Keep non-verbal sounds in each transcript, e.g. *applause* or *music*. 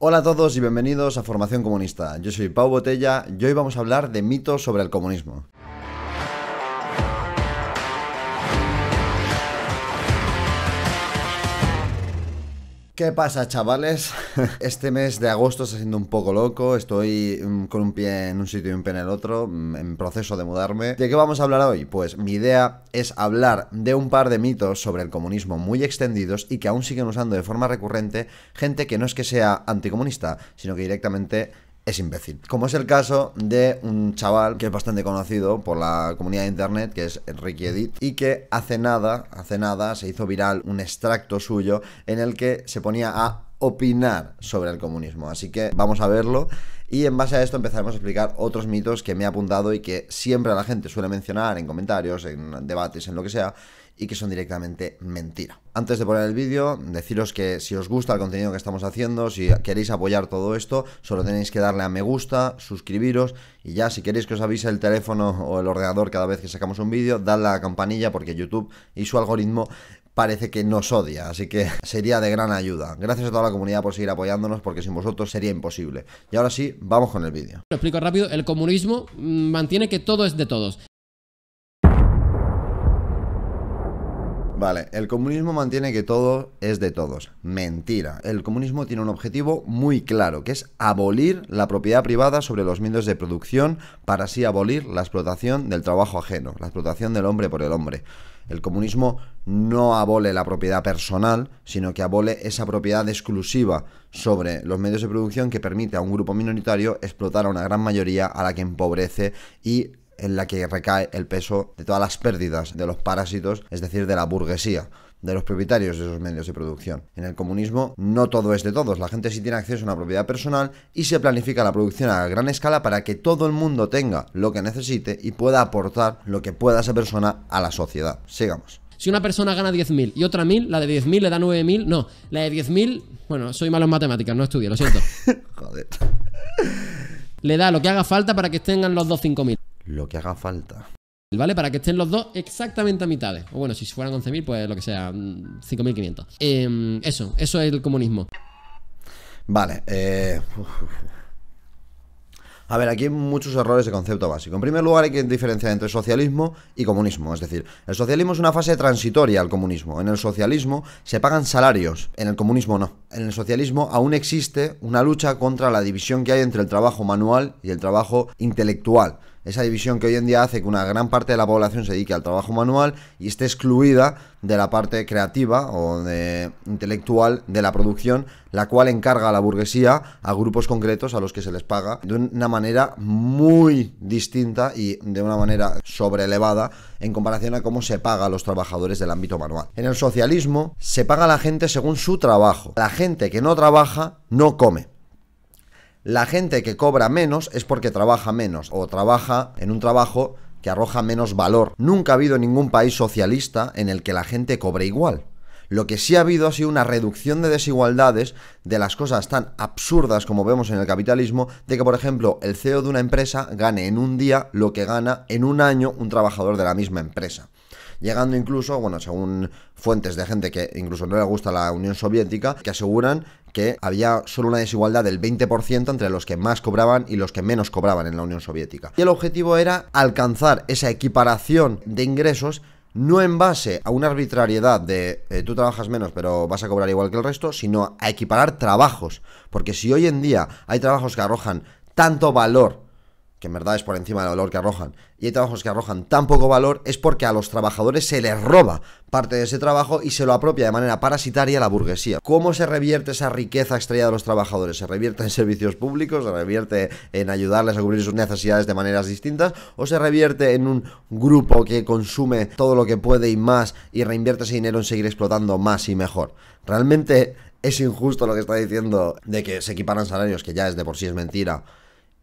Hola a todos y bienvenidos a Formación Comunista. Yo soy Pau Botella y hoy vamos a hablar de mitos sobre el comunismo. ¿Qué pasa, chavales? *laughs* Este mes de agosto está siendo un poco loco. Estoy mm, con un pie en un sitio y un pie en el otro, mm, en proceso de mudarme. ¿De qué vamos a hablar hoy? Pues mi idea es hablar de un par de mitos sobre el comunismo muy extendidos y que aún siguen usando de forma recurrente gente que no es que sea anticomunista, sino que directamente es imbécil. Como es el caso de un chaval que es bastante conocido por la comunidad de internet, que es Enrique Edit, y que hace nada, hace nada, se hizo viral un extracto suyo en el que se ponía a opinar sobre el comunismo. Así que vamos a verlo. Y en base a esto empezaremos a explicar otros mitos que me ha apuntado y que siempre la gente suele mencionar en comentarios, en debates, en lo que sea, y que son directamente mentira. Antes de poner el vídeo, deciros que si os gusta el contenido que estamos haciendo, si queréis apoyar todo esto, solo tenéis que darle a me gusta, suscribiros y ya si queréis que os avise el teléfono o el ordenador cada vez que sacamos un vídeo, dadle a la campanilla porque YouTube y su algoritmo parece que nos odia, así que sería de gran ayuda. Gracias a toda la comunidad por seguir apoyándonos, porque sin vosotros sería imposible. Y ahora sí, vamos con el vídeo. Lo explico rápido, el comunismo mm, mantiene que todo es de todos. Vale, el comunismo mantiene que todo es de todos. Mentira. El comunismo tiene un objetivo muy claro, que es abolir la propiedad privada sobre los medios de producción para así abolir la explotación del trabajo ajeno, la explotación del hombre por el hombre. El comunismo no abole la propiedad personal, sino que abole esa propiedad exclusiva sobre los medios de producción que permite a un grupo minoritario explotar a una gran mayoría a la que empobrece y en la que recae el peso de todas las pérdidas de los parásitos, es decir, de la burguesía de los propietarios de esos medios de producción. En el comunismo no todo es de todos, la gente sí tiene acceso a una propiedad personal y se planifica la producción a gran escala para que todo el mundo tenga lo que necesite y pueda aportar lo que pueda esa persona a la sociedad. Sigamos. Si una persona gana 10.000 y otra 1.000, la de 10.000 le da 9.000, no, la de 10.000, bueno, soy malo en matemáticas, no estudio, lo siento. *laughs* Joder. Le da lo que haga falta para que tengan los dos lo que haga falta. ¿Vale? Para que estén los dos exactamente a mitades. O bueno, si fueran 11.000, pues lo que sea, 5.500. Mm, em, eso, eso es el comunismo. Vale, eh, A ver, aquí hay muchos errores de concepto básico. En primer lugar, hay que diferenciar entre socialismo y comunismo. Es decir, el socialismo es una fase transitoria al comunismo. En el socialismo se pagan salarios, en el comunismo no. En el socialismo aún existe una lucha contra la división que hay entre el trabajo manual y el trabajo intelectual esa división que hoy en día hace que una gran parte de la población se dedique al trabajo manual y esté excluida de la parte creativa o de, intelectual de la producción, la cual encarga a la burguesía a grupos concretos a los que se les paga de una manera muy distinta y de una manera sobreelevada en comparación a cómo se paga a los trabajadores del ámbito manual. En el socialismo se paga a la gente según su trabajo. La gente que no trabaja no come. La gente que cobra menos es porque trabaja menos o trabaja en un trabajo que arroja menos valor. Nunca ha habido ningún país socialista en el que la gente cobre igual. Lo que sí ha habido ha sido una reducción de desigualdades de las cosas tan absurdas como vemos en el capitalismo, de que por ejemplo el CEO de una empresa gane en un día lo que gana en un año un trabajador de la misma empresa. Llegando incluso, bueno, según fuentes de gente que incluso no le gusta la Unión Soviética, que aseguran había solo una desigualdad del 20% entre los que más cobraban y los que menos cobraban en la Unión Soviética. Y el objetivo era alcanzar esa equiparación de ingresos no en base a una arbitrariedad de eh, tú trabajas menos pero vas a cobrar igual que el resto, sino a equiparar trabajos. Porque si hoy en día hay trabajos que arrojan tanto valor que en verdad es por encima del valor que arrojan, y hay trabajos que arrojan tan poco valor, es porque a los trabajadores se les roba parte de ese trabajo y se lo apropia de manera parasitaria la burguesía. ¿Cómo se revierte esa riqueza extraída de los trabajadores? ¿Se revierte en servicios públicos? ¿Se revierte en ayudarles a cubrir sus necesidades de maneras distintas? ¿O se revierte en un grupo que consume todo lo que puede y más y reinvierte ese dinero en seguir explotando más y mejor? Realmente es injusto lo que está diciendo de que se equiparan salarios, que ya es de por sí es mentira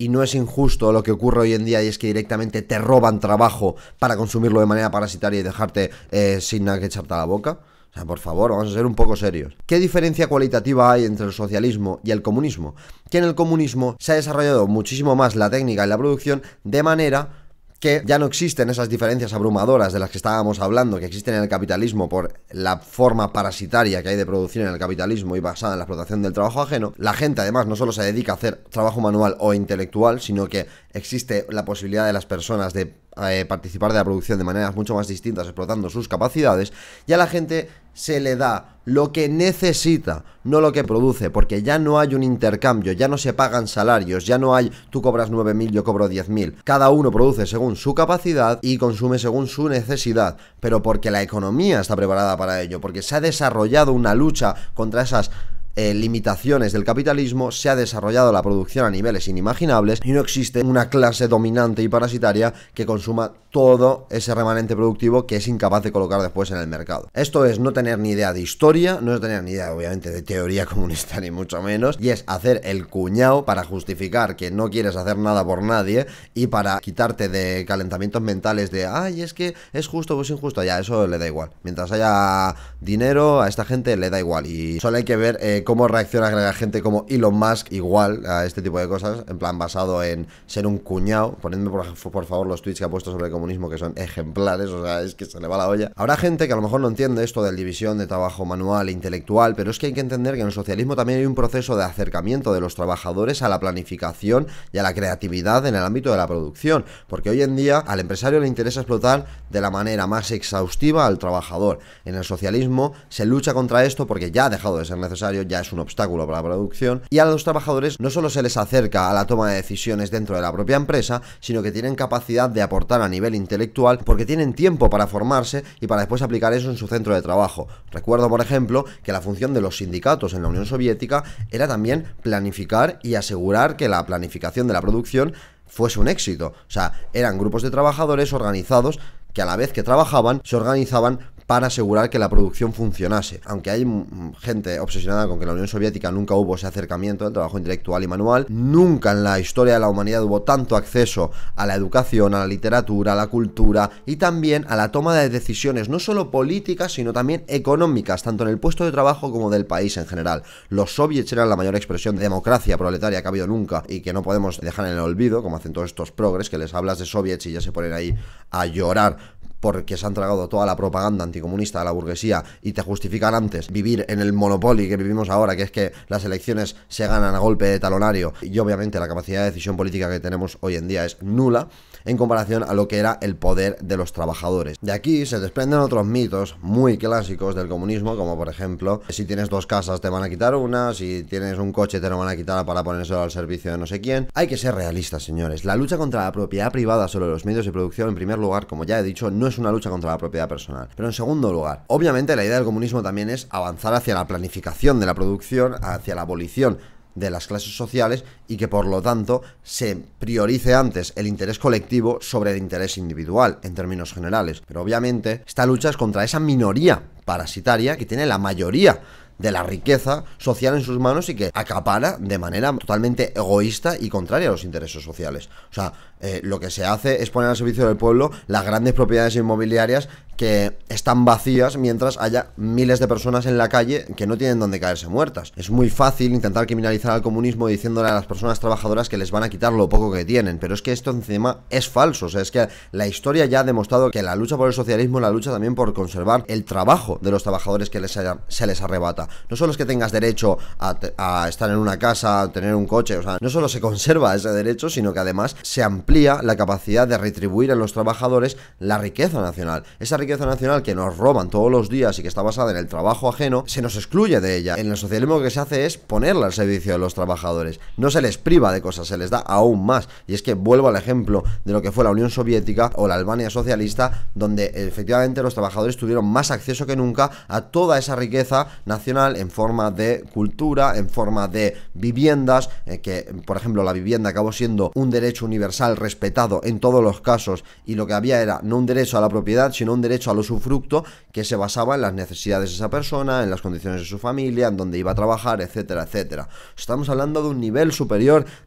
y no es injusto lo que ocurre hoy en día y es que directamente te roban trabajo para consumirlo de manera parasitaria y dejarte eh, sin nada que echarte a la boca? O sea, por favor, vamos a ser un poco serios. ¿Qué diferencia cualitativa hay entre el socialismo y el comunismo? Que en el comunismo se ha desarrollado muchísimo más la técnica y la producción de manera que ya no existen esas diferencias abrumadoras de las que estábamos hablando, que existen en el capitalismo por la forma parasitaria que hay de producir en el capitalismo y basada en la explotación del trabajo ajeno, la gente además no solo se dedica a hacer trabajo manual o intelectual, sino que existe la posibilidad de las personas de eh, participar de la producción de maneras mucho más distintas, explotando sus capacidades, y a la gente se le da lo que necesita, no lo que produce, porque ya no hay un intercambio, ya no se pagan salarios, ya no hay tú cobras 9.000, yo cobro 10.000. Cada uno produce según su capacidad y consume según su necesidad, pero porque la economía está preparada para ello, porque se ha desarrollado una lucha contra esas eh, limitaciones del capitalismo, se ha desarrollado la producción a niveles inimaginables y no existe una clase dominante y parasitaria que consuma todo ese remanente productivo que es incapaz de colocar después en el mercado. Esto es no tener ni idea de historia, no es tener ni idea obviamente de teoría *laughs* comunista ni mucho menos, y es hacer el cuñado para justificar que no quieres hacer nada por nadie y para quitarte de calentamientos mentales de, ay, es que es justo o es injusto, ya, eso le da igual. Mientras haya dinero, a esta gente le da igual. Y solo hay que ver eh, cómo reacciona la gente como Elon Musk igual a este tipo de cosas, en plan basado en ser un cuñado. Ponedme por, por favor los tweets que ha puesto sobre cómo comunismo que son ejemplares, o sea, es que se le va la olla. Habrá gente que a lo mejor no entiende esto de la división de trabajo manual e intelectual, pero es que hay que entender que en el socialismo también hay un proceso de acercamiento de los trabajadores a la planificación y a la creatividad en el ámbito de la producción, porque hoy en día al empresario le interesa explotar de la manera más exhaustiva al trabajador. En el socialismo se lucha contra esto porque ya ha dejado de ser necesario, ya es un obstáculo para la producción, y a los trabajadores no solo se les acerca a la toma de decisiones dentro de la propia empresa, sino que tienen capacidad de aportar a nivel intelectual porque tienen tiempo para formarse y para después aplicar eso en su centro de trabajo. Recuerdo, por ejemplo, que la función de los sindicatos en la Unión Soviética era también planificar y asegurar que la planificación de la producción fuese un éxito. O sea, eran grupos de trabajadores organizados que a la vez que trabajaban se organizaban para asegurar que la producción funcionase. Aunque hay mm, gente obsesionada con que la Unión Soviética nunca hubo ese acercamiento del trabajo intelectual y manual, nunca en la historia de la humanidad hubo tanto acceso a la educación, a la literatura, a la cultura y también a la toma de decisiones, no solo políticas, sino también económicas, tanto en el puesto de trabajo como del país en general. Los soviets eran la mayor expresión de democracia proletaria que ha habido nunca y que no podemos dejar en el olvido, como hacen todos estos progres, que les hablas de soviets y ya se ponen ahí a llorar porque se han tragado toda la propaganda anticomunista de la burguesía y te justifican antes vivir en el monopolio que vivimos ahora, que es que las elecciones se ganan a golpe de talonario y obviamente la capacidad de decisión política que tenemos hoy en día es nula en comparación a lo que era el poder de los trabajadores. De aquí se desprenden otros mitos muy clásicos del comunismo, como por ejemplo, si tienes dos casas te van a quitar una, si tienes un coche te lo van a quitar para ponérselo al servicio de no sé quién. Hay que ser realistas, señores. La lucha contra la propiedad privada sobre los medios de producción, en primer lugar, como ya he dicho, no es una lucha contra la propiedad personal. Pero en segundo lugar, obviamente la idea del comunismo también es avanzar hacia la planificación de la producción, hacia la abolición de las clases sociales y que por lo tanto se priorice antes el interés colectivo sobre el interés individual en términos generales. Pero obviamente esta lucha es contra esa minoría parasitaria que tiene la mayoría de la riqueza social en sus manos y que acapara de manera totalmente egoísta y contraria a los intereses sociales. O sea, eh, lo que se hace es poner al servicio del pueblo las grandes propiedades inmobiliarias que están vacías mientras haya miles de personas en la calle que no tienen donde caerse muertas. Es muy fácil intentar criminalizar al comunismo diciéndole a las personas unas trabajadoras que les van a quitar lo poco que tienen. Pero es que esto encima es falso. O sea, es que la historia ya ha demostrado que la lucha por el socialismo, es la lucha también por conservar el trabajo de los trabajadores que les se les arrebata. No solo es que tengas derecho a, a, estar en una casa, a tener un coche, o sea, no solo se *laughs* conserva ese derecho, sino que además se amplía la capacidad de retribuir a los trabajadores la riqueza nacional. Esa riqueza nacional que nos roban todos los días y que está basada en el trabajo ajeno, se nos excluye de ella. En el socialismo lo que se hace es ponerla al servicio de los trabajadores. No se les priva de cosas, se les da aún más. Y es que vuelvo al ejemplo de lo que fue la Unión Soviética o la Albania socialista, donde efectivamente los trabajadores tuvieron más acceso que nunca a toda esa riqueza nacional en forma de cultura, en forma de viviendas, eh, que por ejemplo la vivienda acabó siendo un derecho universal respetado en todos los casos y lo que había era no un derecho a la propiedad, sino un derecho al usufructo que se basaba en las necesidades de esa persona, en las condiciones de su familia, en donde iba a trabajar, etcétera, etcétera. Estamos hablando de un nivel superior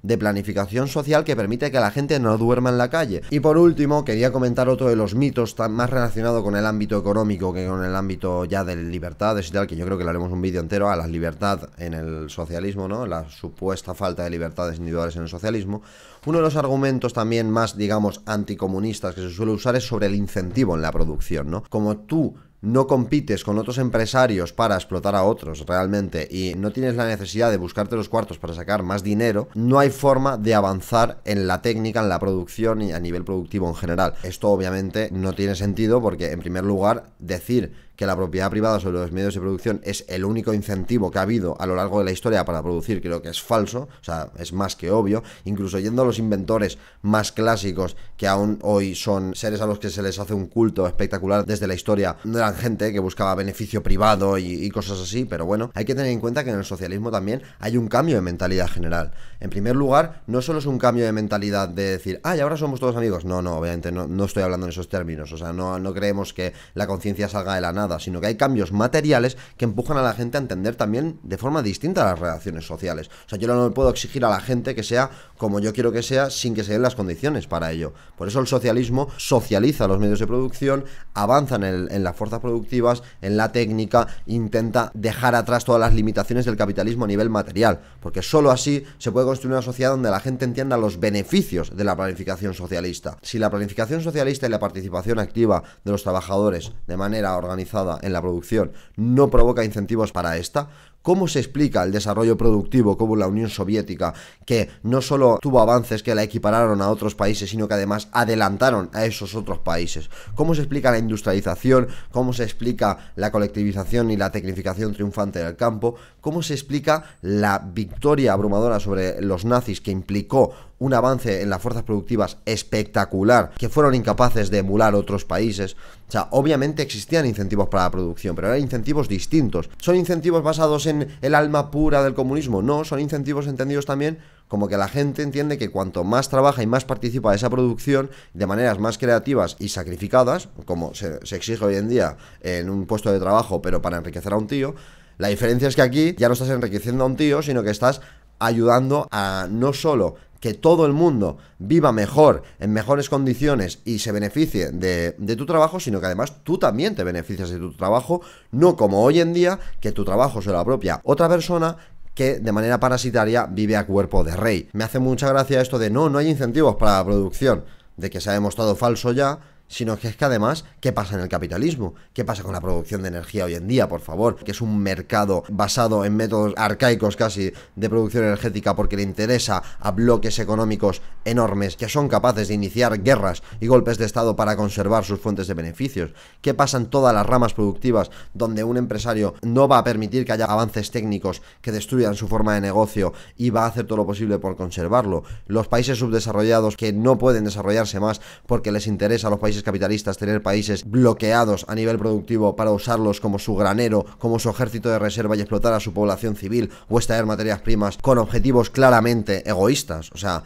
de planificación social que permite que la gente no duerma en la calle. Y por último, quería comentar otro de los mitos más relacionado con el ámbito económico que con el ámbito ya de libertades y tal, que yo creo que le haremos un vídeo entero a la libertad en el socialismo, ¿no? La supuesta falta de libertades individuales en el socialismo. Uno de los argumentos también más, digamos, anticomunistas que se suele usar es sobre el incentivo en la producción, ¿no? Como tú no compites con otros empresarios para explotar a otros realmente y no tienes la necesidad de buscarte los cuartos para sacar más dinero, no hay forma de avanzar en la técnica, en la producción y a nivel productivo en general. Esto obviamente no tiene sentido porque en primer lugar decir que la propiedad privada sobre los medios de producción es el único incentivo que ha habido a lo largo de la historia para producir, creo que es falso, o sea, es más que obvio, incluso yendo a los inventores más clásicos que aún hoy son seres a los que se les hace un culto espectacular desde la historia, no eran gente que buscaba beneficio privado y, cosas así, pero bueno, hay que tener en cuenta que en el socialismo también hay un cambio de mentalidad general. En primer lugar, no solo es un cambio de mentalidad de decir, ah, y ahora somos todos amigos, no, no, obviamente no, estoy hablando en esos términos, o sea, no, no creemos que la conciencia salga de la nada, sino que hay cambios materiales que empujan a la gente a entender también de forma distinta las relaciones sociales. O sea, yo no puedo exigir a la gente que sea como yo quiero que sea sin que se den las condiciones para ello. Por eso el socialismo socializa los medios de producción, avanza en, en las fuerzas productivas, en la técnica, intenta dejar atrás todas las limitaciones del capitalismo a nivel material, porque solo así se puede construir una sociedad donde la gente entienda los beneficios de la planificación socialista. Si la planificación socialista y la participación activa de los trabajadores de manera organizada en la producción no provoca incentivos para esta, ¿Cómo se explica el desarrollo productivo como la Unión Soviética, que no solo tuvo avances que la equipararon a otros países, sino que además adelantaron a esos otros países? ¿Cómo se explica la industrialización? ¿Cómo se explica la colectivización y la tecnificación triunfante del campo? ¿Cómo se explica la victoria abrumadora sobre los nazis que implicó un avance en las fuerzas productivas espectacular, que fueron incapaces de emular otros países? O sea, obviamente existían incentivos para la producción, pero eran incentivos distintos. Son incentivos basados en el alma pura del comunismo. No, son incentivos entendidos también como que la gente entiende que cuanto más trabaja y más participa de esa producción de maneras más creativas y sacrificadas, como se, se exige hoy en día en un puesto de trabajo, pero para enriquecer a un tío, la diferencia es que aquí ya no estás enriqueciendo a un tío, sino que estás ayudando a no solo que todo el mundo viva mejor, en mejores condiciones y se beneficie de, tu trabajo, sino que además tú también te beneficias de tu trabajo, no como hoy en día, que tu trabajo se lo propia otra persona que de manera parasitaria vive a cuerpo de rey. Me hace mucha gracia esto de no, no hay incentivos para la producción, de que se ha demostrado falso ya, sino que es que además, ¿qué pasa en el capitalismo? ¿Qué pasa con la producción de energía hoy en día, por favor? Que es un mercado basado en métodos arcaicos casi de producción energética porque le interesa a bloques económicos enormes que son capaces de iniciar guerras y golpes de Estado para conservar sus fuentes de beneficios. ¿Qué pasa en todas las ramas productivas donde un empresario no va a permitir que haya avances técnicos que destruyan su forma de negocio y va a hacer todo lo posible por conservarlo? Los países subdesarrollados que no pueden desarrollarse más porque les interesa a los países capitalistas, tener países bloqueados a nivel productivo para usarlos como su granero, como su ejército de reserva y explotar a su población civil o extraer materias primas con objetivos claramente egoístas. O sea,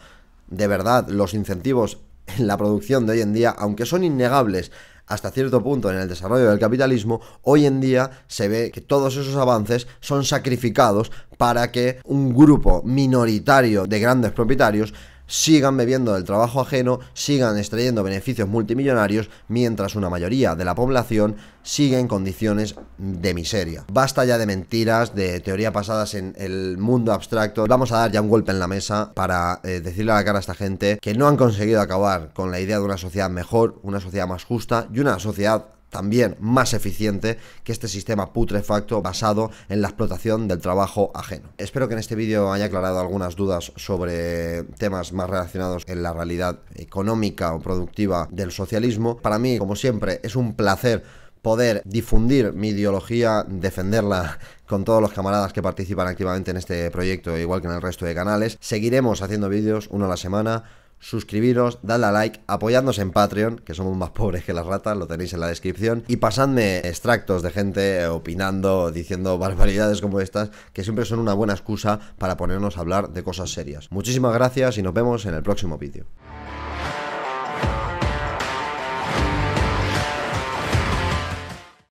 de verdad, los incentivos en la producción de hoy en día, aunque son innegables, hasta cierto punto en el desarrollo del capitalismo, hoy en día se ve que todos esos avances son sacrificados para que un grupo minoritario de grandes propietarios sigan bebiendo del trabajo ajeno, sigan extrayendo beneficios multimillonarios, mientras una mayoría de la población sigue en condiciones de miseria. Basta ya de mentiras, de teorías basadas en el mundo abstracto. Vamos a dar ya un golpe en la mesa para eh, decirle a la cara a esta gente que no han conseguido acabar con la idea de una sociedad mejor, una sociedad más justa y una sociedad también más eficiente que este sistema putrefacto basado en la explotación del trabajo ajeno. Espero que en este vídeo haya aclarado algunas dudas sobre temas más relacionados en la realidad económica o productiva del socialismo. Para mí, como siempre, es un placer poder difundir mi ideología, defenderla *laughs* con todos los camaradas que participan activamente en este proyecto, igual que en el resto de canales. Seguiremos haciendo vídeos uno a la semana suscribiros, dadle a like, apoyadnos en Patreon, que somos más *laughs* pobres que las ratas, lo tenéis en la descripción, y pasadme extractos de gente eh, opinando, diciendo *laughs* barbaridades como estas, que siempre son una buena excusa para ponernos a hablar de cosas serias. Muchísimas gracias y nos vemos en el próximo vídeo.